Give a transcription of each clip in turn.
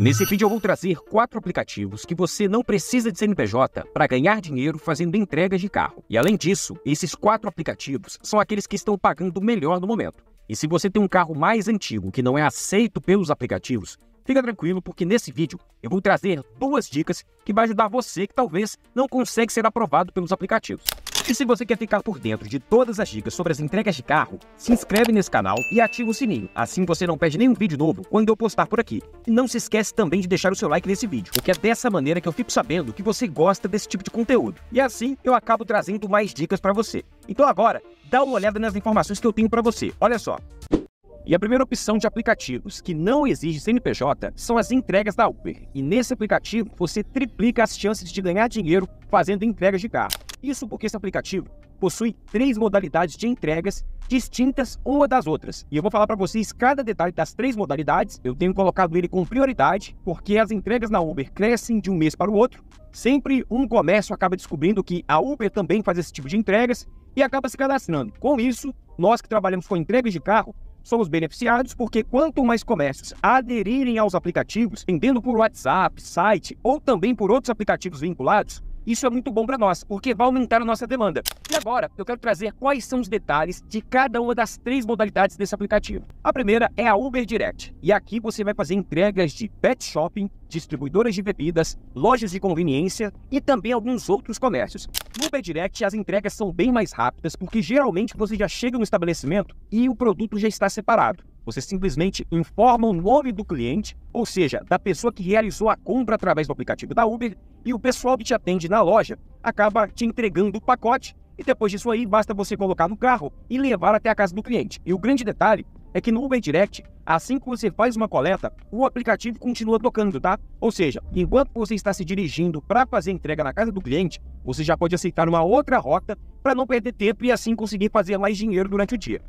Nesse vídeo eu vou trazer quatro aplicativos que você não precisa de CNPJ para ganhar dinheiro fazendo entregas de carro. E além disso, esses quatro aplicativos são aqueles que estão pagando melhor no momento. E se você tem um carro mais antigo que não é aceito pelos aplicativos, fica tranquilo porque nesse vídeo eu vou trazer duas dicas que vai ajudar você que talvez não consegue ser aprovado pelos aplicativos. E se você quer ficar por dentro de todas as dicas sobre as entregas de carro, se inscreve nesse canal e ativa o sininho. Assim você não perde nenhum vídeo novo quando eu postar por aqui. E não se esquece também de deixar o seu like nesse vídeo, porque é dessa maneira que eu fico sabendo que você gosta desse tipo de conteúdo. E assim eu acabo trazendo mais dicas para você. Então agora, dá uma olhada nas informações que eu tenho para você. Olha só. E a primeira opção de aplicativos que não exige CNPJ são as entregas da Uber. E nesse aplicativo você triplica as chances de ganhar dinheiro fazendo entregas de carro. Isso porque esse aplicativo possui três modalidades de entregas distintas uma das outras. E eu vou falar para vocês cada detalhe das três modalidades. Eu tenho colocado ele com prioridade porque as entregas na Uber crescem de um mês para o outro. Sempre um comércio acaba descobrindo que a Uber também faz esse tipo de entregas e acaba se cadastrando. Com isso, nós que trabalhamos com entregas de carro somos beneficiados porque quanto mais comércios aderirem aos aplicativos, vendendo por WhatsApp, site ou também por outros aplicativos vinculados, isso é muito bom para nós, porque vai aumentar a nossa demanda. E agora, eu quero trazer quais são os detalhes de cada uma das três modalidades desse aplicativo. A primeira é a Uber Direct, e aqui você vai fazer entregas de pet shopping, distribuidoras de bebidas, lojas de conveniência e também alguns outros comércios. No Uber Direct, as entregas são bem mais rápidas, porque geralmente você já chega no estabelecimento e o produto já está separado. Você simplesmente informa o nome do cliente, ou seja, da pessoa que realizou a compra através do aplicativo da Uber, e o pessoal que te atende na loja acaba te entregando o pacote. E depois disso aí, basta você colocar no carro e levar até a casa do cliente. E o grande detalhe é que no Uber Direct, assim que você faz uma coleta, o aplicativo continua tocando, tá? Ou seja, enquanto você está se dirigindo para fazer entrega na casa do cliente, você já pode aceitar uma outra rota para não perder tempo e assim conseguir fazer mais dinheiro durante o dia.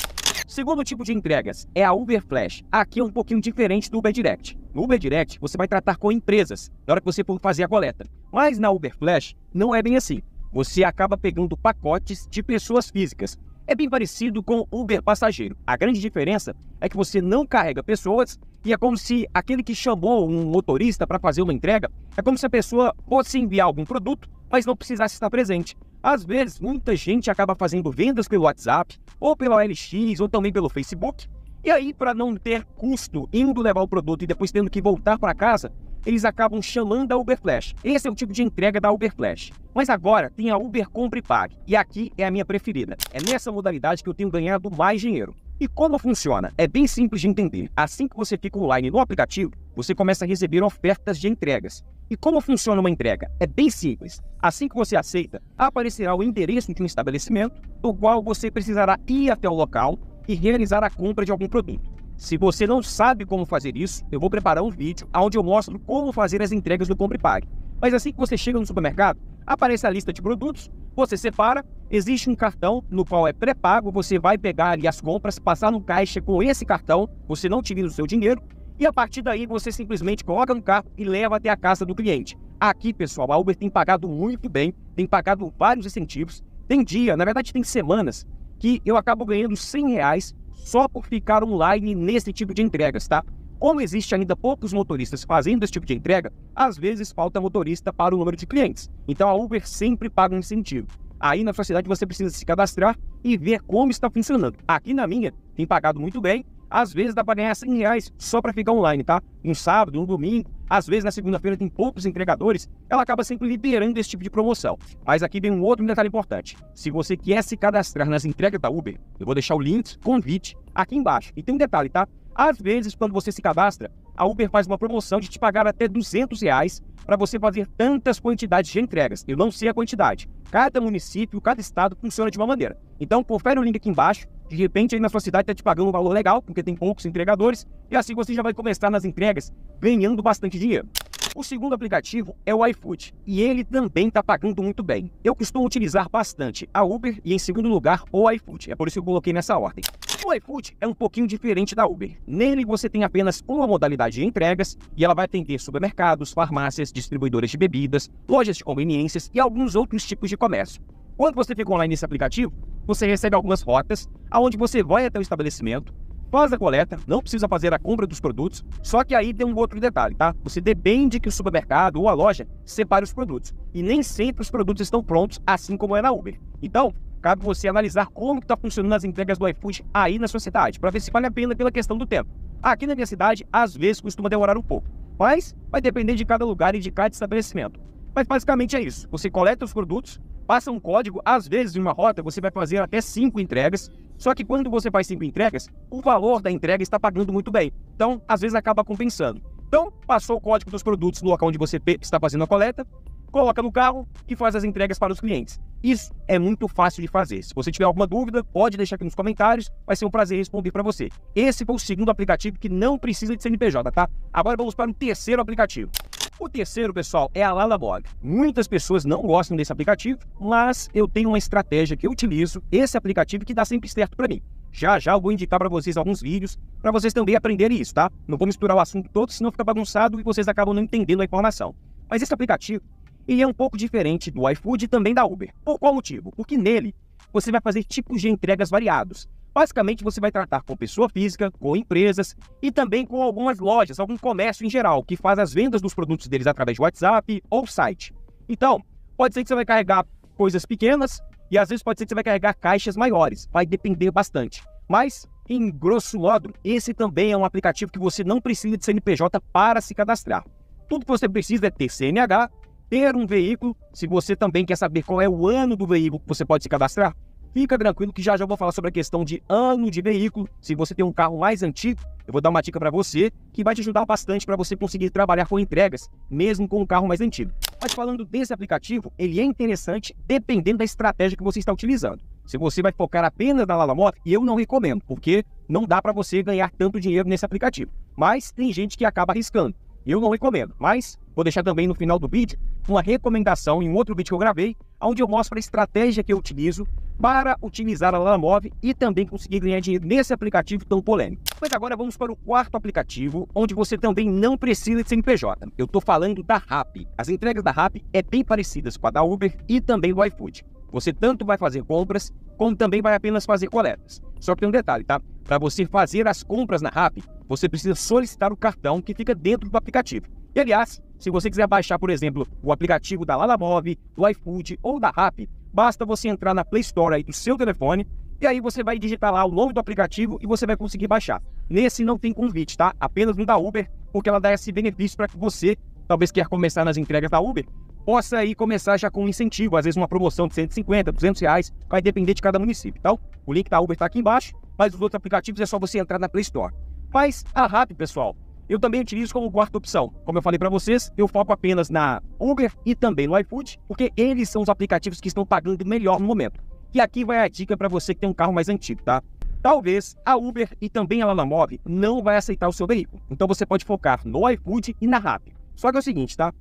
Segundo tipo de entregas é a Uber Flash. Aqui é um pouquinho diferente do Uber Direct. No Uber Direct, você vai tratar com empresas na hora que você for fazer a coleta. Mas na Uber Flash, não é bem assim. Você acaba pegando pacotes de pessoas físicas. É bem parecido com Uber Passageiro. A grande diferença é que você não carrega pessoas e é como se aquele que chamou um motorista para fazer uma entrega, é como se a pessoa fosse enviar algum produto, mas não precisasse estar presente. Às vezes, muita gente acaba fazendo vendas pelo WhatsApp, ou pela OLX, ou também pelo Facebook. E aí, para não ter custo indo levar o produto e depois tendo que voltar para casa, eles acabam chamando a Uber Flash. Esse é o tipo de entrega da Uber Flash. Mas agora tem a Uber Compre e Pague, e aqui é a minha preferida. É nessa modalidade que eu tenho ganhado mais dinheiro. E como funciona? É bem simples de entender. Assim que você fica online no aplicativo, você começa a receber ofertas de entregas. E como funciona uma entrega? É bem simples. Assim que você aceita, aparecerá o endereço de um estabelecimento, do qual você precisará ir até o local e realizar a compra de algum produto. Se você não sabe como fazer isso, eu vou preparar um vídeo onde eu mostro como fazer as entregas do Compre Pague. Mas assim que você chega no supermercado, Aparece a lista de produtos, você separa, existe um cartão no qual é pré-pago, você vai pegar ali as compras, passar no caixa com esse cartão, você não tira o seu dinheiro, e a partir daí você simplesmente coloca no carro e leva até a casa do cliente. Aqui, pessoal, a Uber tem pagado muito bem, tem pagado vários incentivos, tem dia, na verdade tem semanas, que eu acabo ganhando 100 reais só por ficar online nesse tipo de entregas, tá? Como existe ainda poucos motoristas fazendo esse tipo de entrega, às vezes falta motorista para o número de clientes. Então a Uber sempre paga um incentivo. Aí na sua cidade você precisa se cadastrar e ver como está funcionando. Aqui na minha tem pagado muito bem. Às vezes dá para ganhar 100 reais só para ficar online, tá? Um sábado, um domingo. Às vezes na segunda-feira tem poucos entregadores. Ela acaba sempre liberando esse tipo de promoção. Mas aqui vem um outro detalhe importante. Se você quer se cadastrar nas entregas da Uber, eu vou deixar o link, convite, aqui embaixo. E tem um detalhe, tá? Às vezes, quando você se cadastra, a Uber faz uma promoção de te pagar até 200 reais para você fazer tantas quantidades de entregas. Eu não sei a quantidade. Cada município, cada estado funciona de uma maneira. Então, confere o link aqui embaixo. De repente, aí na sua cidade está te pagando um valor legal, porque tem poucos entregadores. E assim você já vai começar nas entregas ganhando bastante dinheiro. O segundo aplicativo é o iFood e ele também está pagando muito bem. Eu costumo utilizar bastante a Uber e, em segundo lugar, o iFood. É por isso que eu coloquei nessa ordem. O iFood é um pouquinho diferente da Uber. Nele você tem apenas uma modalidade de entregas e ela vai atender supermercados, farmácias, distribuidores de bebidas, lojas de conveniências e alguns outros tipos de comércio. Quando você fica online nesse aplicativo, você recebe algumas rotas, aonde você vai até o estabelecimento, faz a coleta, não precisa fazer a compra dos produtos, só que aí tem um outro detalhe, tá? Você depende que o supermercado ou a loja separe os produtos, e nem sempre os produtos estão prontos, assim como é na Uber. Então, Cabe você analisar como está funcionando as entregas do iFood aí na sua cidade, para ver se vale a pena pela questão do tempo. Aqui na minha cidade, às vezes costuma demorar um pouco, mas vai depender de cada lugar e de cada estabelecimento. Mas basicamente é isso. Você coleta os produtos, passa um código, às vezes em uma rota você vai fazer até cinco entregas. Só que quando você faz cinco entregas, o valor da entrega está pagando muito bem. Então, às vezes acaba compensando. Então, passou o código dos produtos no local onde você está fazendo a coleta, coloca no carro e faz as entregas para os clientes. Isso é muito fácil de fazer. Se você tiver alguma dúvida, pode deixar aqui nos comentários, vai ser um prazer responder para você. Esse foi o segundo aplicativo que não precisa de CNPJ, tá? Agora vamos para o terceiro aplicativo. O terceiro, pessoal, é a Lalabog. Muitas pessoas não gostam desse aplicativo, mas eu tenho uma estratégia que eu utilizo, esse aplicativo que dá sempre certo para mim. Já já eu vou indicar para vocês alguns vídeos para vocês também aprenderem isso, tá? Não vou misturar o assunto todo, senão fica bagunçado e vocês acabam não entendendo a informação. Mas esse aplicativo ele é um pouco diferente do iFood e também da Uber. Por qual motivo? Porque nele você vai fazer tipos de entregas variados. Basicamente, você vai tratar com pessoa física, com empresas e também com algumas lojas, algum comércio em geral, que faz as vendas dos produtos deles através de WhatsApp ou site. Então, pode ser que você vai carregar coisas pequenas e às vezes pode ser que você vai carregar caixas maiores, vai depender bastante. Mas, em grosso modo, esse também é um aplicativo que você não precisa de CNPJ para se cadastrar. Tudo que você precisa é ter CNH ter um veículo, se você também quer saber qual é o ano do veículo que você pode se cadastrar, fica tranquilo que já já vou falar sobre a questão de ano de veículo. Se você tem um carro mais antigo, eu vou dar uma dica para você que vai te ajudar bastante para você conseguir trabalhar com entregas, mesmo com um carro mais antigo. Mas falando desse aplicativo, ele é interessante dependendo da estratégia que você está utilizando. Se você vai focar apenas na Lala Moto, eu não recomendo, porque não dá para você ganhar tanto dinheiro nesse aplicativo. Mas tem gente que acaba arriscando. Eu não recomendo, mas vou deixar também no final do vídeo uma recomendação em um outro vídeo que eu gravei, onde eu mostro a estratégia que eu utilizo para utilizar a Lalamove e também conseguir ganhar dinheiro nesse aplicativo tão polêmico. Mas agora vamos para o quarto aplicativo, onde você também não precisa de CNPJ. Eu estou falando da RAP. As entregas da RAP é bem parecidas com a da Uber e também do iFood. Você tanto vai fazer compras como também vai apenas fazer coletas. Só que tem um detalhe, tá? Para você fazer as compras na RAP, você precisa solicitar o cartão que fica dentro do aplicativo. E aliás, se você quiser baixar, por exemplo, o aplicativo da Lalamove, do iFood ou da RAP, basta você entrar na Play Store aí do seu telefone e aí você vai digitar lá o nome do aplicativo e você vai conseguir baixar. Nesse não tem convite, tá? Apenas no da Uber, porque ela dá esse benefício para que você, talvez quer começar nas entregas da Uber, possa aí começar já com um incentivo, às vezes uma promoção de 150, 200 reais, vai depender de cada município, tá? O link da Uber está aqui embaixo, mas os outros aplicativos é só você entrar na Play Store. Mas a ah, RAP, pessoal, eu também utilizo como quarta opção. Como eu falei para vocês, eu foco apenas na Uber e também no iFood, porque eles são os aplicativos que estão pagando melhor no momento. E aqui vai a dica para você que tem um carro mais antigo, tá? Talvez a Uber e também a Lalamove não vai aceitar o seu veículo. Então você pode focar no iFood e na Rappi. Só que é o seguinte, tá?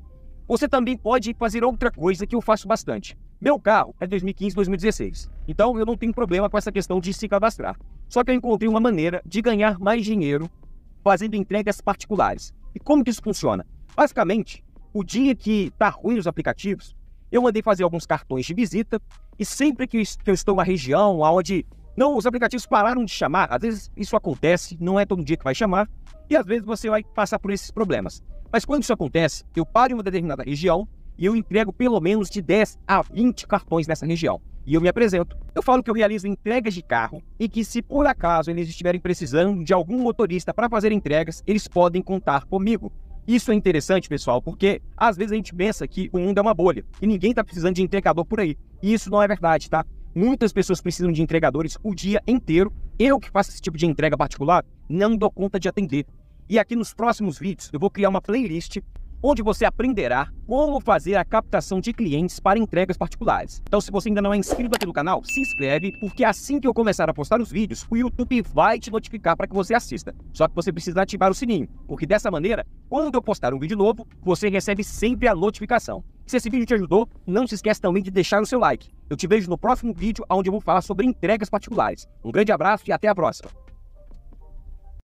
Você também pode fazer outra coisa que eu faço bastante. Meu carro é 2015, 2016, então eu não tenho problema com essa questão de se cadastrar. Só que eu encontrei uma maneira de ganhar mais dinheiro fazendo entregas particulares. E como que isso funciona? Basicamente, o dia que tá ruim os aplicativos, eu mandei fazer alguns cartões de visita e sempre que eu estou na região onde não os aplicativos pararam de chamar, às vezes isso acontece, não é todo dia que vai chamar, e às vezes você vai passar por esses problemas. Mas quando isso acontece, eu paro em uma determinada região e eu entrego pelo menos de 10 a 20 cartões nessa região. E eu me apresento. Eu falo que eu realizo entregas de carro e que, se por acaso eles estiverem precisando de algum motorista para fazer entregas, eles podem contar comigo. Isso é interessante, pessoal, porque às vezes a gente pensa que o mundo é uma bolha e ninguém está precisando de entregador por aí. E isso não é verdade, tá? Muitas pessoas precisam de entregadores o dia inteiro. Eu que faço esse tipo de entrega particular não dou conta de atender. E aqui nos próximos vídeos eu vou criar uma playlist onde você aprenderá como fazer a captação de clientes para entregas particulares. Então, se você ainda não é inscrito aqui no canal, se inscreve, porque assim que eu começar a postar os vídeos, o YouTube vai te notificar para que você assista. Só que você precisa ativar o sininho, porque dessa maneira, quando eu postar um vídeo novo, você recebe sempre a notificação. Se esse vídeo te ajudou, não se esquece também de deixar o seu like. Eu te vejo no próximo vídeo, onde eu vou falar sobre entregas particulares. Um grande abraço e até a próxima!